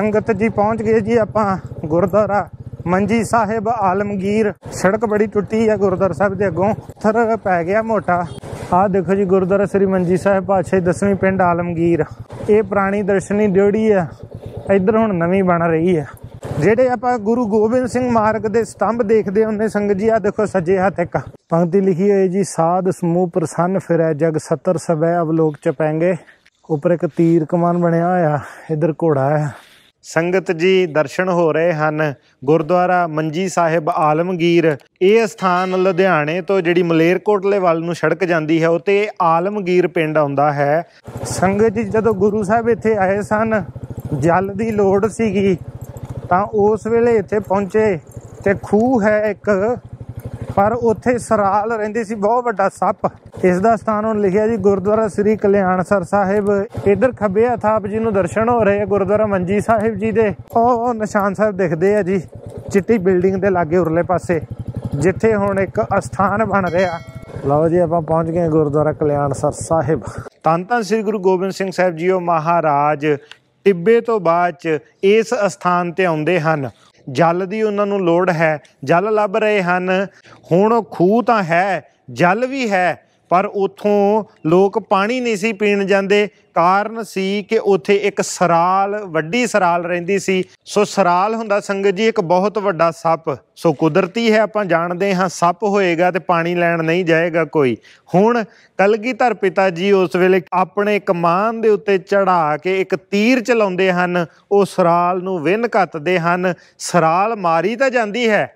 ਸੰਗਤ ਜੀ ਪਹੁੰਚ ਗਏ ਜੀ ਆਪਾਂ ਗੁਰਦੁਆਰਾ ਮੰਜੀ ਸਾਹਿਬ ਆਲਮਗੀਰ ਸੜਕ ਬੜੀ ਟੁੱਟੀ ਹੈ ਗੁਰਦੁਆਰ ਸਾਹਿਬ ਦੇ ਅੱਗੋਂ ਥਰ ਪੈ ਗਿਆ ਮੋਟਾ ਆਹ ਦੇਖੋ ਜੀ ਗੁਰਦੁਆਰਾ ਸ੍ਰੀ ਮੰਜੀ ਸਾਹਿਬ ਪਾਛੇ ਦਸਵੀਂ ਪਿੰਡ ਆਲਮਗੀਰ ਇਹ ਪੁਰਾਣੀ ਦਰਸ਼ਨੀ ਡੇੜੀ ਆ ਇੱਧਰ ਹੁਣ ਨਵੀਂ ਬਣ ਰਹੀ ਆ ਜਿਹੜੇ ਆਪਾਂ ਗੁਰੂ ਗੋਬਿੰਦ ਸਿੰਘ ਮਾਰਗ ਦੇ ਸਤੰਭ ਦੇਖਦੇ ਹੁੰਨੇ ਸੰਗਤ ਜੀ ਆ ਦੇਖੋ ਸੱਜੇ ਹੱਥ ਇੱਕ ਪੰਕਤੀ ਲਿਖੀ ਹੋਈ ਜੀ ਸਾਧ ਸਮੂਹ ਪ੍ਰਸੰਨ ਫਿਰੈ ਜਗ ਸਤਰ ਸਭੈ ਅਵਲੋਕ ਚ ਪੈਂਗੇ ਉੱਪਰ ਇੱਕ ਤੀਰ ਕਮਾਨ ਬਣਿਆ ਹੋਇਆ ਇੱਧਰ ਘੋੜਾ ਹੈ ਸੰਗਤ ਜੀ ਦਰਸ਼ਨ ਹੋ ਰਹੇ ਹਨ ਗੁਰਦੁਆਰਾ ਮੰਜੀ ਸਾਹਿਬ ਆਲਮਗੀਰ ਇਹ ਸਥਾਨ ਲੁਧਿਆਣੇ ਤੋਂ ਜਿਹੜੀ ਮਲੇਰਕੋਟਲੇ ਵੱਲ ਨੂੰ ਸੜਕ ਜਾਂਦੀ ਹੈ ਉਹ ਤੇ ਆਲਮਗੀਰ ਪਿੰਡ ਆਉਂਦਾ ਹੈ ਸੰਗਤ ਜੀ ਜਦੋਂ ਗੁਰੂ ਸਾਹਿਬ ਇੱਥੇ ਆਏ ਸਨ ਜਲ ਦੀ ਲੋੜ ਸੀਗੀ ਤਾਂ ਉਸ ਵੇਲੇ ਇੱਥੇ ਪਹੁੰਚੇ ਤੇ ਖੂਹ ਹੈ ਇੱਕ ਪਰ ਉੱਥੇ ਸਰਾਲ ਰਹਿੰਦੀ ਸੀ ਬਹੁਤ ਵੱਡਾ ਸੱਪ ਇਸ ਦਾ ਸਥਾਨ ਉਹ ਲਿਖਿਆ ਜੀ ਗੁਰਦੁਆਰਾ ਸ੍ਰੀ ਕਲਿਆਣਸਰ ਸਾਹਿਬ ਇਧਰ ਖੱਬੇ ਹੱਥਾਪ ਜੀ ਨੂੰ ਦਰਸ਼ਨ ਹੋ ਰਹੇ ਆ ਗੁਰਦੁਆਰਾ ਮੰਜੀ ਸਾਹਿਬ ਜੀ ਦੇ ਉਹ ਨਿਸ਼ਾਨ ਸਾਹਿਬ ਦਿਖਦੇ ਆ ਜੀ ਚਿੱਟੀ ਬਿਲਡਿੰਗ ਦੇ ਲਾਗੇ ਉਰਲੇ ਪਾਸੇ ਜਿੱਥੇ ਹੁਣ ਇੱਕ ਅਸਥਾਨ ਬਣ ਰਿਹਾ ਲਓ ਜੀ ਆਪਾਂ ਪਹੁੰਚ ਗਏ ਗੁਰਦੁਆਰਾ ਕਲਿਆਣਸਰ ਸਾਹਿਬ ਤਾਂ ਤਾਂ ਸ੍ਰੀ ਗੁਰੂ ਗੋਬਿੰਦ ਸਿੰਘ ਸਾਹਿਬ ਜੀ ਉਹ ਮਹਾਰਾਜ ਟਿੱਬੇ ਤੋਂ ਬਾਅਦ ਚ ਇਸ ਅਸਥਾਨ ਤੇ ਆਉਂਦੇ ਹਨ ਜਲ ਦੀ ਉਹਨਾਂ ਨੂੰ ਲੋੜ ਹੈ ਜਲ ਲੱਭ ਰਹੇ ਹਨ ਹੁਣ ਖੂਹ ਤਾਂ ਹੈ ਜਲ ਵੀ ਹੈ ਪਰ ਉਥੋਂ ਲੋਕ ਪਾਣੀ ਨਹੀਂ ਸੀ ਪੀਣ ਜਾਂਦੇ ਕਾਰਨ ਸੀ ਕਿ ਉਥੇ ਇੱਕ ਸਰਾਲ ਵੱਡੀ ਸਰਾਲ ਰਹਿੰਦੀ ਸੀ ਸੋ ਸਰਾਲ ਹੁੰਦਾ ਸੰਗਤ ਜੀ ਇੱਕ ਬਹੁਤ ਵੱਡਾ ਸੱਪ ਸੋ ਕੁਦਰਤੀ ਹੈ ਆਪਾਂ ਜਾਣਦੇ ਹਾਂ ਸੱਪ ਹੋਏਗਾ ਤੇ ਪਾਣੀ ਲੈਣ ਨਹੀਂ ਜਾਏਗਾ ਕੋਈ ਹੁਣ ਕਲਗੀਧਰ ਪਿਤਾ ਜੀ ਉਸ ਵੇਲੇ ਆਪਣੇ ਕਮਾਨ ਦੇ ਉੱਤੇ ਚੜਾ ਕੇ ਇੱਕ ਤੀਰ ਚਲਾਉਂਦੇ ਹਨ ਉਹ ਸਰਾਲ ਨੂੰ ਵਿੰਨ ਕੱਤਦੇ ਹਨ ਸਰਾਲ ਮਾਰੀ ਤਾਂ ਜਾਂਦੀ ਹੈ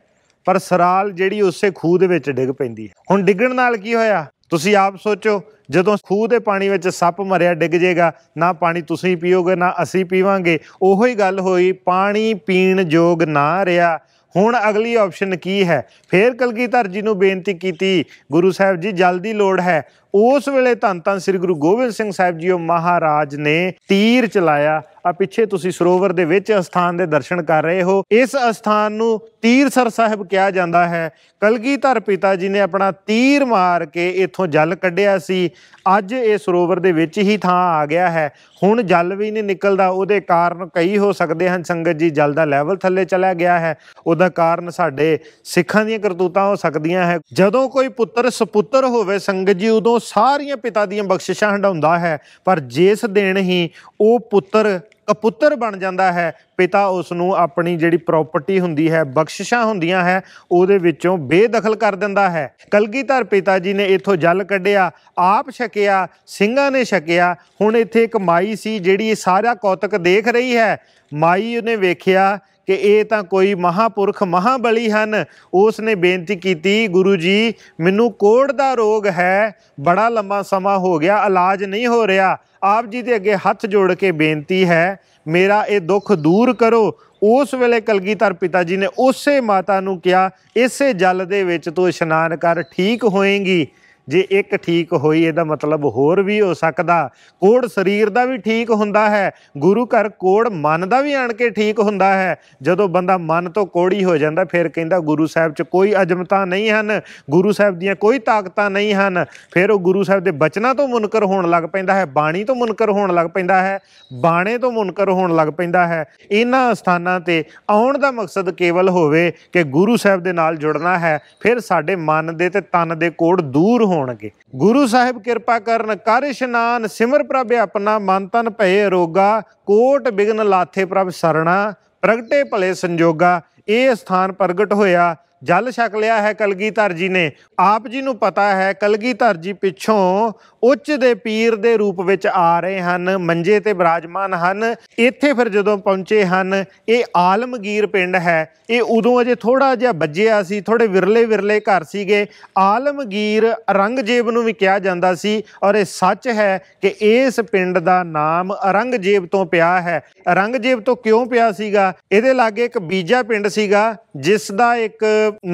ਪਰ ਸਰਾਲ ਜਿਹੜੀ ਉਸੇ ਖੂਹ ਦੇ ਵਿੱਚ ਡਿੱਗ ਪੈਂਦੀ ਹੈ ਹੁਣ ਡਿੱਗਣ ਨਾਲ ਕੀ ਹੋਇਆ ਤੁਸੀਂ ਆਪ ਸੋਚੋ ਜਦੋਂ ਖੂਹ ਦੇ ਪਾਣੀ ਵਿੱਚ ਸੱਪ ਮਰਿਆ ਡਿੱਗ ਜਾਏਗਾ ਨਾ ਪਾਣੀ ਤੁਸੀਂ ਪੀਓਗੇ ਨਾ ਅਸੀਂ ਪੀਵਾਂਗੇ ਉਹੋ ਹੀ ਗੱਲ ਹੋਈ ਪਾਣੀ ਪੀਣ ਯੋਗ ਨਾ ਰਿਹਾ ਹੁਣ ਅਗਲੀ ਆਪਸ਼ਨ ਕੀ ਹੈ ਫੇਰ ਕਲਗੀਧਰ ਜੀ ਨੂੰ ਬੇਨਤੀ ਕੀਤੀ ਗੁਰੂ ਸਾਹਿਬ ਜੀ ਜਲਦੀ ਲੋੜ ਹੈ ਉਸ ਵੇਲੇ ਧੰਨ ਧੰਨ ਸ੍ਰੀ ਗੁਰੂ ਗੋਬਿੰਦ ਸਿੰਘ ਸਾਹਿਬ ਜੀ ਉਹ ਮਹਾਰਾਜ ਨੇ ਤੀਰ ਚਲਾਇਆ ਆ ਪਿੱਛੇ ਤੁਸੀਂ ਸਰੋਵਰ ਦੇ ਵਿੱਚ ਅਸਥਾਨ ਦੇ ਦਰਸ਼ਨ ਕਰ ਰਹੇ ਹੋ ਇਸ ਅਸਥਾਨ ਨੂੰ ਤੀਰਸਰ ਸਾਹਿਬ ਕਿਹਾ ਜਾਂਦਾ ਹੈ ਕਲਗੀਧਰ ਪਿਤਾ ਜੀ ਨੇ ਆਪਣਾ ਤੀਰ ਮਾਰ ਕੇ ਇੱਥੋਂ ਜਲ ਕੱਢਿਆ ਸੀ ਅੱਜ ਇਹ ਸਰੋਵਰ ਦੇ ਵਿੱਚ ਹੀ ਥਾਂ ਆ ਗਿਆ ਹੈ ਹੁਣ ਜਲ ਵੀ ਨਹੀਂ ਨਿਕਲਦਾ ਉਹਦੇ ਕਾਰਨ ਕਈ ਹੋ ਸਕਦੇ ਹਨ ਸੰਗਤ ਜੀ ਜਲ ਦਾ ਲੈਵਲ ਥੱਲੇ ਚਲਾ ਗਿਆ ਹੈ ਉਹਦਾ ਕਾਰਨ ਸਾਡੇ ਸਿੱਖਾਂ ਦੀਆਂ ਕਰਤੂਤਾਂ ਹੋ ਸਕਦੀਆਂ ਹੈ ਜਦੋਂ ਕੋਈ ਪੁੱਤਰ ਸੁਪੁੱਤਰ ਹੋਵੇ ਸੰਗਤ ਜੀ ਉਦੋਂ ਸਾਰੀਆਂ ਪਿਤਾ ਦੀਆਂ ਬਖਸ਼ਿਸ਼ਾਂ ਹੰਡਾਉਂਦਾ ਹੈ ਪਰ ਜਿਸ ਦਿਨ ਹੀ ਉਹ ਪੁੱਤਰ ਕਪੁੱਤਰ ਬਣ ਜਾਂਦਾ ਹੈ ਪਿਤਾ ਉਸ ਨੂੰ ਆਪਣੀ ਜਿਹੜੀ ਪ੍ਰਾਪਰਟੀ ਹੁੰਦੀ ਹੈ ਬਖਸ਼ਿਸ਼ਾਂ ਹੁੰਦੀਆਂ ਹੈ ਉਹਦੇ ਵਿੱਚੋਂ ਬੇਦਖਲ ਕਰ ਦਿੰਦਾ ਹੈ ਕਲਗੀਧਰ ਪਿਤਾ ਜੀ ਨੇ ਇੱਥੋਂ ਜਲ ਕੱਢਿਆ ਆਪ ਛਕਿਆ ਸਿੰਘਾਂ ਨੇ ਛਕਿਆ ਹੁਣ ਇੱਥੇ ਇੱਕ ਮਾਈ ਸੀ ਜਿਹੜੀ ਇਹ ਸਾਰਾ ਕੌਤਕ ਦੇਖ ਰਹੀ ਹੈ ਮਾਈ ਉਹਨੇ ਵੇਖਿਆ ਕਿ ਇਹ ਤਾਂ ਕੋਈ ਮਹਾਪੁਰਖ ਮਹਾਬਲੀ ਹਨ ਉਸ ਨੇ ਬੇਨਤੀ ਕੀਤੀ ਗੁਰੂ ਜੀ ਮੈਨੂੰ ਕੋੜ ਦਾ ਰੋਗ ਹੈ ਬੜਾ ਲੰਮਾ ਸਮਾਂ ਹੋ ਗਿਆ ਇਲਾਜ ਨਹੀਂ ਹੋ ਰਿਹਾ ਆਪ ਜੀ ਦੇ ਅੱਗੇ ਹੱਥ ਜੋੜ ਕੇ ਬੇਨਤੀ ਹੈ ਮੇਰਾ ਇਹ ਦੁੱਖ ਦੂਰ ਕਰੋ ਉਸ ਵੇਲੇ ਕਲਗੀਧਰ ਪਿਤਾ ਜੀ ਨੇ ਉਸੇ ਮਾਤਾ ਨੂੰ ਕਿਹਾ ਇਸੇ ਜਲ ਦੇ ਵਿੱਚ ਤੂੰ ਇਸ਼ਨਾਨ ਕਰ ਠੀਕ ਹੋਏਂਗੀ ਜੇ ਇੱਕ ਠੀਕ ਹੋਈ ਇਹਦਾ ਮਤਲਬ ਹੋਰ ਵੀ ਹੋ ਸਕਦਾ ਕੋੜ ਸਰੀਰ ਦਾ ਵੀ ਠੀਕ ਹੁੰਦਾ ਹੈ ਗੁਰੂ ਘਰ ਕੋੜ ਮਨ ਦਾ ਵੀ ਆਣ ਕੇ ਠੀਕ ਹੁੰਦਾ ਹੈ ਜਦੋਂ ਬੰਦਾ ਮਨ ਤੋਂ ਕੋੜੀ ਹੋ ਜਾਂਦਾ ਫਿਰ ਕਹਿੰਦਾ ਗੁਰੂ ਸਾਹਿਬ 'ਚ ਕੋਈ ਅਜਮਤਾ ਨਹੀਂ ਹਨ ਗੁਰੂ ਸਾਹਿਬ ਦੀਆਂ ਕੋਈ ਤਾਕਤਾਂ ਨਹੀਂ ਹਨ ਫਿਰ ਉਹ ਗੁਰੂ ਸਾਹਿਬ ਦੇ ਬਚਨਾਂ ਤੋਂ ਮੁਨਕਰ ਹੋਣ ਲੱਗ ਪੈਂਦਾ ਹੈ ਬਾਣੀ ਤੋਂ ਮੁਨਕਰ ਹੋਣ ਲੱਗ ਪੈਂਦਾ ਹੈ ਬਾਣੇ ਤੋਂ ਮੁਨਕਰ ਹੋਣ ਲੱਗ ਪੈਂਦਾ ਹੈ ਇਹਨਾਂ ਸਥਾਨਾਂ ਤੇ ਆਉਣ ਦਾ ਮਕਸਦ ਕੇਵਲ ਹੋਵੇ ਕਿ ਗੁਰੂ ਸਾਹਿਬ ਦੇ ਨਾਲ ਜੁੜਨਾ ਹੈ ਫਿਰ ਸਾਡੇ ਮਨ ਦੇ ਤੇ ਤਨ ਦੇ ਕੋੜ ਦੂਰ ਹੋਣਗੇ ਗੁਰੂ ਸਾਹਿਬ ਕਿਰਪਾ ਕਰਨ ਕਰਿ ਇਸ਼ਨਾਨ ਸਿਮਰ ਪ੍ਰਭ ਆਪਣਾ ਮਨ ਤਨ ਭਏ ਰੋਗਾ ਕੋਟ ਬਿਗਨ ਲਾਥੇ ਪ੍ਰਭ ਸਰਣਾ ਪ੍ਰਗਟੇ ਭਲੇ ਸੰਜੋਗਾ ਇਹ ਸਥਾਨ ਪ੍ਰਗਟ ਹੋਇਆ ਜਲ ਛਕ ਲਿਆ ਹੈ ਕਲਗੀਧਰ ਜੀ ਨੇ ਆਪ ਜੀ ਨੂੰ ਪਤਾ ਹੈ ਕਲਗੀਧਰ ਜੀ ਪਿੱਛੋਂ ਉੱਚ ਦੇ ਪੀਰ ਦੇ ਰੂਪ ਵਿੱਚ ਆ ਰਹੇ ਹਨ ਮੰਜੇ ਤੇ ਬਰਾਜਮਾਨ ਹਨ ਇੱਥੇ ਫਿਰ ਜਦੋਂ ਪਹੁੰਚੇ ਹਨ ਇਹ ਆਲਮਗੀਰ ਪਿੰਡ ਹੈ ਇਹ ਉਦੋਂ ਅਜੇ ਥੋੜਾ ਜਿਹਾ ਬੱਜਿਆ ਸੀ ਥੋੜੇ ਵਿਰਲੇ ਵਿਰਲੇ ਘਰ ਸੀਗੇ ਆਲਮਗੀਰ ਔਰੰਗਜ਼ੇਬ ਨੂੰ ਵੀ ਕਿਹਾ ਜਾਂਦਾ ਸੀ ਔਰ ਇਹ ਸੱਚ ਹੈ ਕਿ ਇਸ ਪਿੰਡ ਦਾ ਨਾਮ ਔਰੰਗਜ਼ੇਬ ਤੋਂ ਪਿਆ ਹੈ ਔਰੰਗਜ਼ੇਬ ਤੋਂ ਕਿਉਂ ਪਿਆ ਸੀਗਾ ਇਹਦੇ ਲਾਗੇ ਇੱਕ ਬੀਜਾ ਪਿੰਡ ਸੀਗਾ ਜਿਸ ਦਾ ਇੱਕ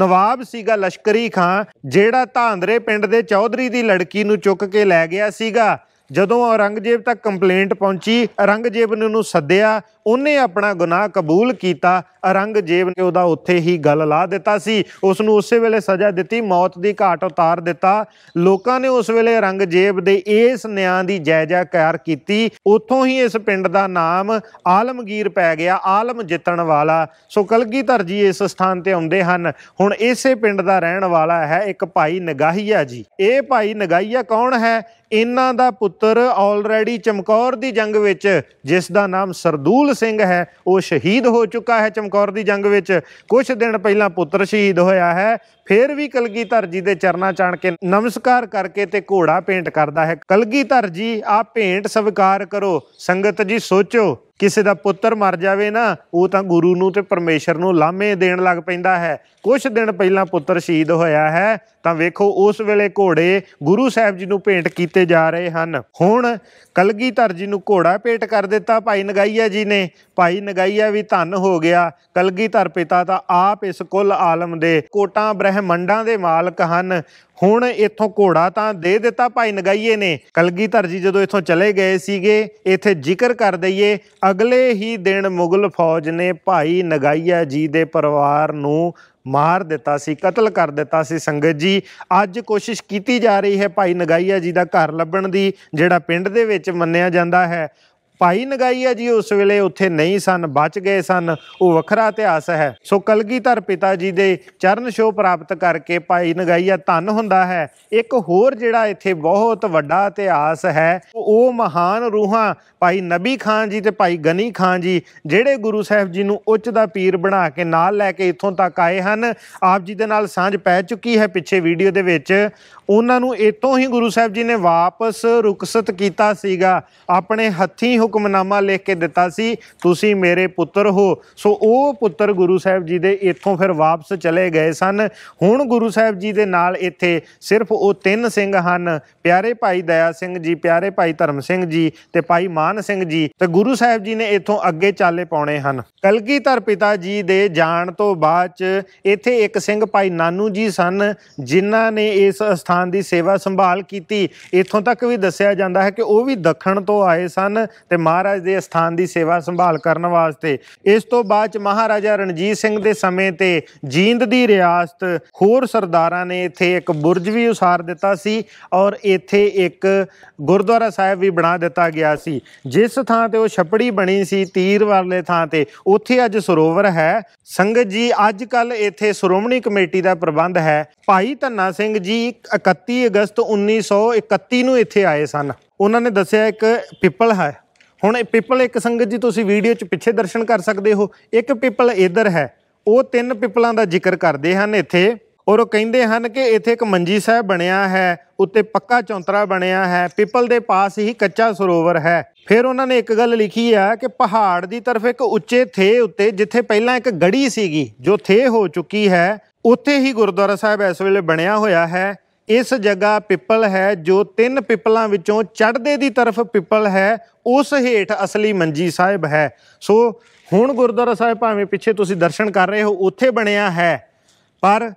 ਨਵਾਬ ਸੀਗਾ ਲਸ਼ਕਰੀ ਖਾਂ ਜਿਹੜਾ ਧਾਂਦਰੇ ਪਿੰਡ ਦੇ ਚੌਧਰੀ ਦੀ ਲੜਕੀ ਨੂੰ ਚੁੱਕ ਕੇ ਲੈ ਗਿਆ ਸੀਗਾ ਜਦੋਂ ਔਰੰਗਜ਼ੇਬ ਤੱਕ ਕੰਪਲੇਂਟ ਪਹੁੰਚੀ ਔਰੰਗਜ਼ੇਬ ਨੇ ਉਹਨੂੰ ਸੱਦਿਆ ਉਹਨੇ ਆਪਣਾ ਗੁਨਾਹ ਕਬੂਲ ਕੀਤਾ ਔਰੰਗਜ਼ੇਬ ਨੇ ਉਹਦਾ ਉੱਥੇ ਹੀ ਗਲ ਲਾ ਦਿੱਤਾ ਸੀ ਉਸ ਨੂੰ ਉਸੇ ਵੇਲੇ ਸਜ਼ਾ ਦਿੱਤੀ ਮੌਤ ਦੀ ਘਾਟ ਉਤਾਰ ਦਿੱਤਾ ਲੋਕਾਂ ਨੇ ਉਸ ਵੇਲੇ ਔਰੰਗਜ਼ੇਬ ਦੇ ਇਸ ਨਿਆਂ ਦੀ ਜਾਇਜ਼ਾਕਾਰ ਕੀਤੀ ਉੱਥੋਂ ਹੀ ਇਸ ਪਿੰਡ ਦਾ ਨਾਮ ਆਲਮਗੀਰ ਪੈ ਗਿਆ ਆਲਮ ਜਿੱਤਣ ਵਾਲਾ ਸੋ ਕਲਗੀਧਰ ਜੀ ਇਸ ਸਥਾਨ ਤੇ ਆਉਂਦੇ ਹਨ ਹੁਣ ਇਸੇ ਪਿੰਡ ਦਾ ਰਹਿਣ ਵਾਲਾ ਹੈ ਇੱਕ ਭਾਈ ਨਗਾਹੀਆ ਜੀ ਇਹ ਭਾਈ ਨਗਾਹੀਆ ਕੌਣ ਹੈ ਇਹਨਾਂ ਦਾ ਪੁੱਤਰ ਆਲਰੇਡੀ ਚਮਕੌਰ ਦੀ ਜੰਗ ਵਿੱਚ ਜਿਸ ਦਾ ਨਾਮ ਸਰਦੂਲ ਫੁੱਲ ਸਿੰਘ ਹੈ ਉਹ ਸ਼ਹੀਦ ਹੋ ਚੁੱਕਾ ਹੈ ਚਮਕੌਰ ਦੀ ਜੰਗ ਵਿੱਚ ਕੁਝ ਦਿਨ ਪਹਿਲਾਂ ਪੁੱਤਰ ਸ਼ਹੀਦ ਹੋਇਆ ਹੈ ਫੇਰ ਵੀ ਕਲਗੀਧਰ ਜੀ ਦੇ ਚਰਨਾਂ ਚਾਣ ਕੇ ਨਮਸਕਾਰ ਕਰਕੇ ਤੇ ਘੋੜਾ ਪੇਂਟ ਕਰਦਾ ਹੈ ਕਲਗੀਧਰ ਜੀ ਆ ਪੇਂਟ ਸਵੀਕਾਰ ਕਰੋ ਸੰਗਤ ਜੀ ਸੋਚੋ ਕਿਸੇ ਦਾ ਪੁੱਤਰ ਮਰ ਜਾਵੇ ਨਾ ਉਹ ਤਾਂ ਗੁਰੂ ਨੂੰ ਤੇ ਪਰਮੇਸ਼ਰ ਨੂੰ ਲਾਮੇ ਦੇਣ ਲੱਗ ਪੈਂਦਾ ਹੈ ਕੁਝ ਦਿਨ ਪਹਿਲਾਂ ਪੁੱਤਰ ਸ਼ਹੀਦ ਹੋਇਆ ਹੈ ਤਾਂ ਵੇਖੋ ਉਸ ਵੇਲੇ ਘੋੜੇ ਗੁਰੂ ਸਾਹਿਬ ਜੀ ਨੂੰ ਭੇਂਟ ਕੀਤੇ ਜਾ ਰਹੇ ਹਨ ਹੁਣ ਕਲਗੀਧਰ ਜੀ ਨੂੰ ਘੋੜਾ ਭੇਟ ਕਰ ਦਿੱਤਾ ਭਾਈ ਨਗਾਈਆ ਜੀ ਨੇ ਭਾਈ ਨਗਾਈਆ ਵੀ ਧੰਨ ਹੋ ਗਿਆ ਕਲਗੀਧਰ ਪਿਤਾ ਤਾਂ ਆਪ ਇਸ ਕੁੱਲ ਆਲਮ ਦੇ ਕੋਟਾਂ ਬ੍ਰਹਮ ਬ੍ਰਹਿਮੰਡਾਂ ਦੇ ਮਾਲਕ ਹਨ ਹੁਣ ਇੱਥੋਂ ਘੋੜਾ ਤਾਂ ਦੇ ਦਿੱਤਾ ਭਾਈ ਨਗਾਈਏ ਨੇ ਕਲਗੀਧਰ ਜੀ ਜਦੋਂ ਇੱਥੋਂ ਚਲੇ ਗਏ ਸੀਗੇ ਇੱਥੇ ਜ਼ਿਕਰ ਕਰ ਦਈਏ ਅਗਲੇ ਹੀ ਦਿਨ ਮੁਗਲ ਫੌਜ ਨੇ ਭਾਈ ਨਗਾਈਆ ਜੀ ਦੇ ਪਰਿਵਾਰ ਨੂੰ ਮਾਰ ਦਿੱਤਾ ਸੀ ਕਤਲ ਕਰ ਦਿੱਤਾ ਸੀ ਸੰਗਤ ਜੀ ਅੱਜ ਕੋਸ਼ਿਸ਼ ਕੀਤੀ ਜਾ ਰਹੀ ਹੈ ਭਾਈ ਨਗਾਈਆ ਜੀ ਦਾ ਘਰ ਲੱਭਣ ਦੀ ਜਿਹੜਾ ਪਿੰਡ ਦੇ ਵਿੱਚ ਮੰਨਿਆ ਜਾਂਦਾ ਹੈ ਭਾਈ ਨਗਾਈਆ ਜੀ ਉਸ ਵੇਲੇ ਉੱਥੇ ਨਹੀਂ ਸਨ ਬਚ ਗਏ ਸਨ ਉਹ ਵੱਖਰਾ ਇਤਿਹਾਸ ਹੈ ਸੋ ਕਲਗੀਧਰ ਪਿਤਾ ਜੀ ਦੇ ਚਰਨ ਛੋਹ ਪ੍ਰਾਪਤ ਕਰਕੇ ਭਾਈ ਨਗਾਈਆ ਧੰਨ ਹੁੰਦਾ ਹੈ ਇੱਕ ਹੋਰ ਜਿਹੜਾ ਇੱਥੇ ਬਹੁਤ ਵੱਡਾ ਇਤਿਹਾਸ ਹੈ ਉਹ ਮਹਾਨ ਰੂਹਾਂ ਭਾਈ ਨਬੀ ਖਾਨ ਜੀ ਤੇ ਭਾਈ ਗਨੀ ਖਾਨ ਜੀ ਜਿਹੜੇ ਗੁਰੂ ਸਾਹਿਬ ਜੀ ਨੂੰ ਉੱਚ ਦਾ ਪੀਰ ਬਣਾ ਕੇ ਨਾਲ ਲੈ ਕੇ ਇੱਥੋਂ ਤੱਕ ਆਏ ਹਨ ਆਪ ਜੀ ਦੇ ਨਾਲ ਸਾਂਝ ਪੈ ਚੁੱਕੀ ਹੈ ਪਿੱਛੇ ਵੀਡੀਓ ਦੇ ਵਿੱਚ ਉਹਨਾਂ ਨੂੰ ਇਤੋਂ ਹੀ ਗੁਰੂ ਸਾਹਿਬ ਜੀ ਨੇ ਵਾਪਸ ਰੁਕਸਤ ਕੀਤਾ ਸੀਗਾ ਆਪਣੇ ਹੱਥੀਂ ਹੁਕਮਨਾਮਾ ਲਿਖ ਕੇ ਦਿੱਤਾ ਸੀ ਤੁਸੀਂ ਮੇਰੇ ਪੁੱਤਰ ਹੋ ਸੋ ਉਹ ਪੁੱਤਰ ਗੁਰੂ ਸਾਹਿਬ ਜੀ ਦੇ ਇੱਥੋਂ ਫਿਰ ਵਾਪਸ ਚਲੇ ਗਏ ਸਨ ਹੁਣ ਗੁਰੂ ਸਾਹਿਬ ਜੀ ਦੇ ਨਾਲ ਇੱਥੇ ਸਿਰਫ ਉਹ ਤਿੰਨ ਸਿੰਘ ਹਨ ਪਿਆਰੇ ਭਾਈ ਦਇਆ ਸਿੰਘ ਜੀ ਪਿਆਰੇ ਭਾਈ ਧਰਮ ਸਿੰਘ ਜੀ ਤੇ ਭਾਈ ਮਾਨ ਸਿੰਘ ਜੀ ਤੇ ਗੁਰੂ ਸਾਹਿਬ ਜੀ ਨੇ ਇੱਥੋਂ ਅੱਗੇ ਚਾਲੇ ਪਾਉਣੇ ਹਨ ਕਲਗੀਧਰ ਪਿਤਾ ਜੀ ਦੇ ਜਾਣ ਤੋਂ ਬਾਅਦ ਚ ਇੱਥੇ ਇੱਕ ਸਿੰਘ ਭਾਈ ਨਾਨੂ ਜੀ ਸਨ ਜਿਨ੍ਹਾਂ ਨੇ ਇਸ ਸਥਾਨ ਦੀ ਸੇਵਾ ਸੰਭਾਲ ਕੀਤੀ ਇੱਥੋਂ ਤੱਕ ਵੀ ਦੱਸਿਆ ਜਾਂਦਾ ਹੈ ਕਿ ਉਹ ਵੀ ਦੱਖਣ ਤੋਂ ਆਏ ਸਨ ਤੇ ਮਹਾਰਾਜ ਦੇ ਸਥਾਨ ਦੀ ਸੇਵਾ ਸੰਭਾਲ ਕਰਨ ਵਾਸਤੇ ਇਸ ਤੋਂ ਬਾਅਦ ਚ ਮਹਾਰਾਜਾ ਰਣਜੀਤ ਸਿੰਘ ਦੇ ਸਮੇਂ ਤੇ ਜੀਂਦ ਦੀ ਰਿਆਸਤ ਹੋਰ ਸਰਦਾਰਾਂ ਨੇ ਇੱਥੇ ਇੱਕ ਬੁਰਜ ਵੀ ਉਸਾਰ ਦਿੱਤਾ ਸੀ ਔਰ ਇੱਥੇ ਇੱਕ ਗੁਰਦੁਆਰਾ ਸਾਹਿਬ ਵੀ ਬਣਾ ਦਿੱਤਾ ਗਿਆ ਸੀ ਜਿਸ ਥਾਂ ਤੇ ਉਹ ਛਪੜੀ ਬਣੀ ਸੀ ਤੀਰ ਵਾਲੇ ਥਾਂ ਤੇ ਉੱਥੇ ਅੱਜ ਸਰੋਵਰ ਹੈ ਸੰਗਤ ਜੀ ਅੱਜ ਕੱਲ ਇੱਥੇ ਸ਼੍ਰੋਮਣੀ ਕਮੇਟੀ ਦਾ ਪ੍ਰਬੰਧ ਹੈ ਭਾਈ ਧੰਨਾ ਸਿੰਘ ਜੀ 31 ਅਗਸਤ 1931 ਨੂੰ ਇੱਥੇ ਆਏ ਸਨ ਉਹਨਾਂ ਨੇ ਦੱਸਿਆ ਇੱਕ ਪਿੱਪਲ ਹੈ ਹੁਣ ਇਹ ਪਿੱਪਲ ਇੱਕ ਸੰਗਤ ਜੀ ਤੁਸੀਂ ਵੀਡੀਓ 'ਚ ਪਿੱਛੇ ਦਰਸ਼ਨ ਕਰ ਸਕਦੇ ਹੋ ਇੱਕ ਪਿੱਪਲ ਇਧਰ ਹੈ ਉਹ ਤਿੰਨ ਪਿੱਪਲਾਂ ਦਾ ਜ਼ਿਕਰ ਕਰਦੇ ਹਨ ਇੱਥੇ ਔਰ ਉਹ ਕਹਿੰਦੇ ਹਨ ਕਿ ਇੱਥੇ ਇੱਕ ਮੰਜੀ ਸਾਹਿਬ ਬਣਿਆ ਹੈ ਉੱਤੇ ਪੱਕਾ ਚੌਂਤਰਾ ਬਣਿਆ ਹੈ ਪਿੱਪਲ ਦੇ ਪਾਸ ਹੀ ਕੱਚਾ ਸਰੋਵਰ ਹੈ ਫਿਰ ਉਹਨਾਂ ਨੇ ਇੱਕ ਗੱਲ ਲਿਖੀ ਆ ਕਿ ਪਹਾੜ ਦੀ ਤਰਫ ਇੱਕ ਉੱਚੇ ਥੇ ਉੱਤੇ ਜਿੱਥੇ ਪਹਿਲਾਂ ਇੱਕ ਗੜੀ ਸੀਗੀ ਜੋ ਥੇ ਹੋ ਚੁੱਕੀ ਹੈ ਉੱਥੇ ਹੀ ਗੁਰਦੁਆਰਾ ਸਾਹਿਬ ਇਸ ਵੇਲੇ ਬਣਿਆ ਹੋਇਆ ਹੈ ਇਸ ਜਗ੍ਹਾ ਪਿੱਪਲ ਹੈ ਜੋ ਤਿੰਨ ਪਿੱਪਲਾਂ ਵਿੱਚੋਂ ਚੜ੍ਹਦੇ ਦੀ ਤਰਫ ਪਿੱਪਲ ਹੈ ਉਸ ਹੇਠ ਅਸਲੀ ਮੰਜੀ ਸਾਹਿਬ ਹੈ ਸੋ ਹੁਣ ਗੁਰਦੁਆਰਾ ਸਾਹਿਬ ਭਾਵੇਂ ਪਿੱਛੇ ਤੁਸੀਂ ਦਰਸ਼ਨ ਕਰ ਰਹੇ ਹੋ ਉੱਥੇ ਬਣਿਆ ਹੈ ਪਰ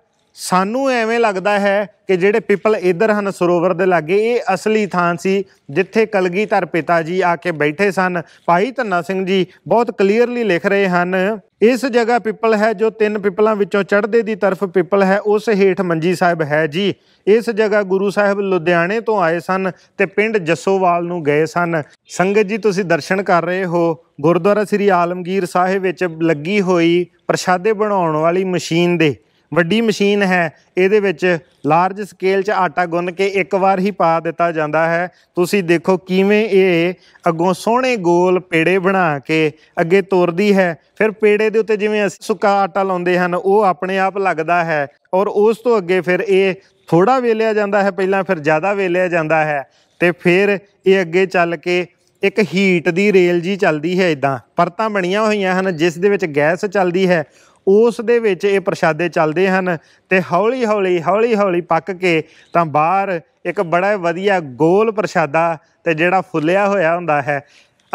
ਸਾਨੂੰ ਐਵੇਂ ਲੱਗਦਾ ਹੈ ਕਿ ਜਿਹੜੇ ਪਿੱਪਲ ਇੱਧਰ ਹਨ ਸਰੋਵਰ ਦੇ ਲਾਗੇ ਇਹ ਅਸਲੀ ਥਾਂ ਸੀ ਜਿੱਥੇ ਕਲਗੀਧਰ ਪਿਤਾ ਜੀ ਆ ਕੇ ਬੈਠੇ ਸਨ ਭਾਈ ਧੰਨਾ ਸਿੰਘ ਜੀ ਬਹੁਤ ਕਲੀਅਰਲੀ ਲਿਖ ਰਹੇ ਹਨ ਇਸ ਜਗ੍ਹਾ ਪਿੱਪਲ ਹੈ ਜੋ ਤਿੰਨ ਪਿੱਪਲਾਂ ਵਿੱਚੋਂ ਚੜ੍ਹਦੇ ਦੀ ਤਰਫ ਪਿੱਪਲ ਹੈ ਉਸ ਹੇਠ ਮੰਜੀ ਸਾਹਿਬ ਹੈ ਜੀ ਇਸ ਜਗ੍ਹਾ ਗੁਰੂ ਸਾਹਿਬ ਲੁਧਿਆਣੇ ਤੋਂ ਆਏ ਸਨ ਤੇ ਪਿੰਡ ਜੱਸੋਵਾਲ ਨੂੰ ਗਏ ਸਨ ਸੰਗਤ ਜੀ ਤੁਸੀਂ ਦਰਸ਼ਨ ਕਰ ਰਹੇ ਹੋ ਗੁਰਦੁਆਰਾ ਸ੍ਰੀ ਆਲਮਗੀਰ ਸਾਹਿਬ ਵਿੱਚ ਲੱਗੀ ਹੋਈ ਪ੍ਰਸ਼ਾਦੇ ਬਣਾਉਣ ਵਾਲੀ ਮਸ਼ੀਨ ਦੇ ਵੱਡੀ ਮਸ਼ੀਨ ਹੈ ਇਹਦੇ ਵਿੱਚ ਲਾਰਜ ਸਕੇਲ 'ਚ ਆਟਾ ਗੁੰਨ ਕੇ ਇੱਕ ਵਾਰ ਹੀ ਪਾ ਦਿੱਤਾ ਜਾਂਦਾ ਹੈ ਤੁਸੀਂ ਦੇਖੋ ਕਿਵੇਂ ਇਹ ਅੱਗੋਂ ਸੋਹਣੇ ਗੋਲ ਪੇੜੇ ਬਣਾ ਕੇ ਅੱਗੇ ਤੋਰਦੀ ਹੈ ਫਿਰ ਪੇੜੇ ਦੇ ਉੱਤੇ ਜਿਵੇਂ ਅਸੀਂ ਸੁੱਕਾ ਆਟਾ ਲਾਉਂਦੇ ਹਨ ਉਹ ਆਪਣੇ ਆਪ ਲੱਗਦਾ ਹੈ ਔਰ ਉਸ ਤੋਂ ਅੱਗੇ ਫਿਰ ਇਹ ਥੋੜਾ ਵੇਲਿਆ ਜਾਂਦਾ ਹੈ ਪਹਿਲਾਂ ਫਿਰ ਜ਼ਿਆਦਾ ਵੇਲਿਆ ਜਾਂਦਾ ਹੈ ਤੇ ਫਿਰ ਇਹ ਅੱਗੇ ਚੱਲ ਕੇ ਇੱਕ ਹੀਟ ਦੀ ਰੇਲ ਜੀ ਚੱਲਦੀ ਹੈ ਇਦਾਂ ਪਰਤਾਂ ਬਣੀਆਂ ਹੋਈਆਂ ਹਨ ਜਿਸ ਦੇ ਵਿੱਚ ਗੈਸ ਚੱਲਦੀ ਹੈ ਉਸ ਦੇ ਵਿੱਚ ਇਹ ਪ੍ਰਸ਼ਾਦੇ ਚੱਲਦੇ ਹਨ ਤੇ ਹੌਲੀ ਹੌਲੀ ਹੌਲੀ ਹੌਲੀ ਪੱਕ ਕੇ ਤਾਂ ਬਾਹਰ ਇੱਕ ਬੜਾ ਵਧੀਆ ਗੋਲ ਪ੍ਰਸ਼ਾਦਾ ਤੇ ਜਿਹੜਾ ਫੁੱਲਿਆ ਹੋਇਆ ਹੁੰਦਾ ਹੈ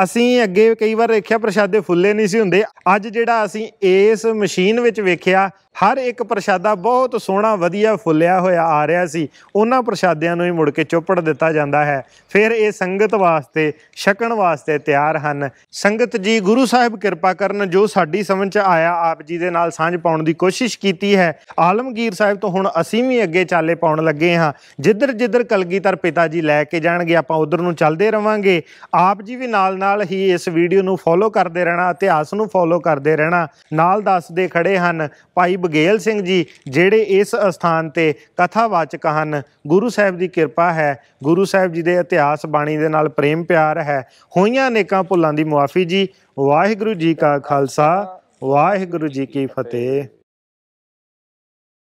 ਅਸੀਂ ਅੱਗੇ ਕਈ ਵਾਰ ਦੇਖਿਆ ਦੇ ਫੁੱਲੇ ਨਹੀਂ ਸੀ ਹੁੰਦੇ ਅੱਜ ਜਿਹੜਾ ਅਸੀਂ ਇਸ ਮਸ਼ੀਨ ਵਿੱਚ ਵੇਖਿਆ ਹਰ ਇੱਕ ਪ੍ਰਸ਼ਾਦਾ ਬਹੁਤ ਸੋਹਣਾ ਵਧੀਆ ਫੁੱਲਿਆ ਹੋਇਆ ਆ ਰਿਹਾ ਸੀ ਉਹਨਾਂ ਪ੍ਰਸ਼ਾਦਿਆਂ ਨੂੰ ਹੀ ਮੁੜ ਕੇ ਚੋਪੜ ਦਿੱਤਾ ਜਾਂਦਾ ਹੈ ਫਿਰ ਇਹ ਸੰਗਤ ਵਾਸਤੇ ਛਕਣ ਵਾਸਤੇ ਤਿਆਰ ਹਨ ਸੰਗਤ ਜੀ ਗੁਰੂ ਸਾਹਿਬ ਕਿਰਪਾ ਕਰਨ ਜੋ ਸਾਡੀ ਸਮਝ ਚ ਆਇਆ ਆਪ ਜੀ ਦੇ ਨਾਲ ਸਾਂਝ ਪਾਉਣ ਦੀ ਕੋਸ਼ਿਸ਼ ਕੀਤੀ ਹੈ ਆਲਮਗੀਰ ਸਾਹਿਬ ਤੋਂ ਹੁਣ ਅਸੀਂ ਵੀ ਅੱਗੇ ਚਾਲੇ ਪਾਉਣ ਲੱਗੇ ਹਾਂ ਜਿੱਧਰ ਜਿੱਧਰ ਕਲਗੀਧਰ ਪਿਤਾ ਜੀ ਲੈ ਕੇ ਜਾਣਗੇ ਆਪਾਂ ਉਧਰ ਨੂੰ ਚੱਲਦੇ ਰਵਾਂਗੇ ਆਪ ਜੀ ਵੀ ਨਾਲ ਨਾਲ ਹੀ ਇਸ ਵੀਡੀਓ ਨੂੰ ਫੋਲੋ ਕਰਦੇ ਰਹਿਣਾ ਇਤਿਹਾਸ ਨੂੰ ਫੋਲੋ ਕਰਦੇ ਰਹਿਣਾ ਨਾਲ ਦੱਸਦੇ ਖੜੇ ਹਨ ਭਾਈ ਬਗੇਲ ਸਿੰਘ ਜੀ ਜਿਹੜੇ ਇਸ ਸਥਾਨ ਤੇ ਕਥਾਵਾਚਕ ਹਨ ਗੁਰੂ ਸਾਹਿਬ ਦੀ ਕਿਰਪਾ ਹੈ ਗੁਰੂ ਸਾਹਿਬ ਜੀ ਦੇ ਇਤਿਹਾਸ ਬਾਣੀ ਦੇ ਨਾਲ ਪ੍ਰੇਮ ਪਿਆਰ ਹੈ ਹੋਈਆਂ ਨੇਕਾਂ ਭੁੱਲਾਂ ਦੀ ਮੁਆਫੀ ਜੀ ਵਾਹਿਗੁਰੂ ਜੀ ਕਾ ਖਾਲਸਾ ਵਾਹਿਗੁਰੂ ਜੀ ਕੀ ਫਤਿਹ